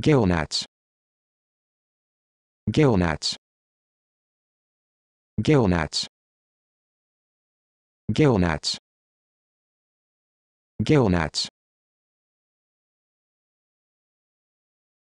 gillnets gillnets gillnets gillnets gillnets